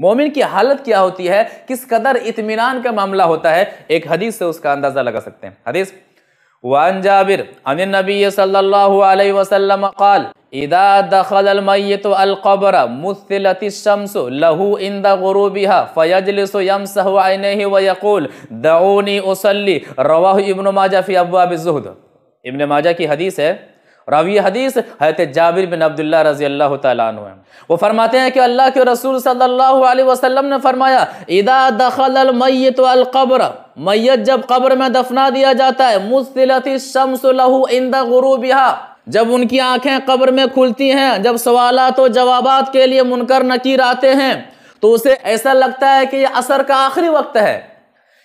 मोमिन की हालत क्या होती है किस कदर इतमान का मामला होता है एक हदीस से उसका अंदाजा लगा सकते हैं हदीस वान जाबिर अन नबी सल्लल्लाहु अलैहि वसल्लम قال اذا دخل الميت القبر مثلت الشمس له عند غروبها فيجلس يمسح عينيه ويقول دعوني اصلي رواه ابن माजा في ابواب الزهد इब्न माजा की हदीस है और अब रावी हदीस हैत जाबिर बिन अब्दुल्ला रजी अल्लाह तन वो फरमाते हैं कि अल्लाह के रसूल सल्लल्लाहु अलैहि वसल्लम ने फरमाया इदा दखल मैत अलकब्र मैत जब कब्र में दफना दिया जाता है मुस्तिलती शम्स लहू इंदा गुरूबिहा जब उनकी आंखें कब्र में खुलती हैं जब सवाल तो जवाबात के लिए मुनकर नकीर आते हैं तो उसे ऐसा लगता है कि यह असर का आखिरी वक्त है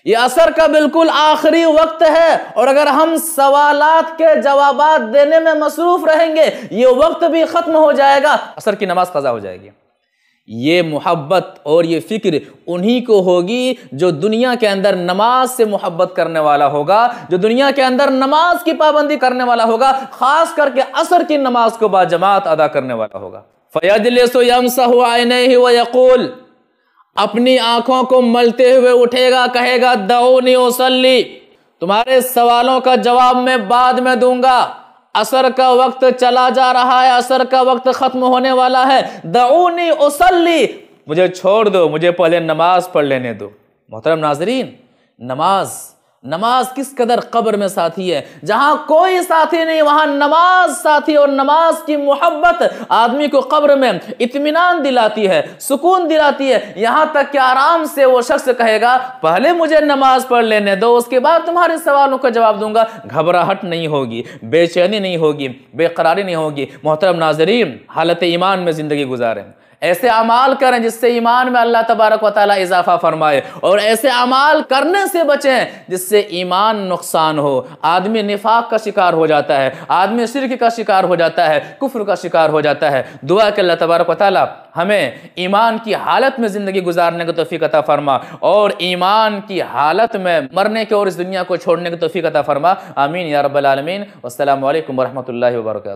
ये असर का बिल्कुल आखिरी वक्त है और अगर हम सवालात के जवाब देने में मसरूफ रहेंगे ये वक्त भी ख़त्म हो जाएगा असर की नमाज कज़ा हो जाएगी ये मोहब्बत और ये फ़िक्र उन्हीं को होगी जो दुनिया के अंदर नमाज से मोहब्बत करने वाला होगा जो दुनिया के अंदर नमाज की पाबंदी करने वाला होगा ख़ास करके असर की नमाज को बाजमात अदा करने वाला होगा फ़ैजल सोयम सहुआन वक़ुल अपनी आंखों को मलते हुए उठेगा कहेगा दऊनी ओसली तुम्हारे सवालों का जवाब मैं बाद में दूंगा असर का वक्त चला जा रहा है असर का वक्त खत्म होने वाला है दऊनी उसली मुझे छोड़ दो मुझे पहले नमाज पढ़ लेने दो मोहतरम नाजरीन नमाज नमाज किस कदर कब्र में साथी है जहां कोई साथी नहीं वहां नमाज साथी और नमाज की मोहब्बत आदमी को कब्र में इतमान दिलाती है सुकून दिलाती है यहां तक कि आराम से वो शख्स कहेगा पहले मुझे नमाज पढ़ लेने दो उसके बाद तुम्हारे सवालों का जवाब दूंगा घबराहट नहीं होगी बेचैनी नहीं होगी बेकरारी नहीं होगी मोहतरम नाजरीन हालत ईमान में ज़िंदगी गुजारें ऐसे अमाल करें जिससे ईमान में अल्लाह तबारक वाली इजाफा फरमाए और ऐसे अमाल करने से बचें जिससे ईमान नुकसान हो आदमी निफाक का शिकार हो जाता है आदमी शिरक का शिकार हो जाता है कुफर का शिकार हो जाता है दुआ के अल्लाह तबारक वाली हमें ईमान की हालत में ज़िंदगी गुजारने की तोफ़ी अता फरमा और ईमान की हालत में मरने के और इस दुनिया को छोड़ने की तोफ़ी अता फरमा आमीन या रबालमीन असल वरम्ह वर्का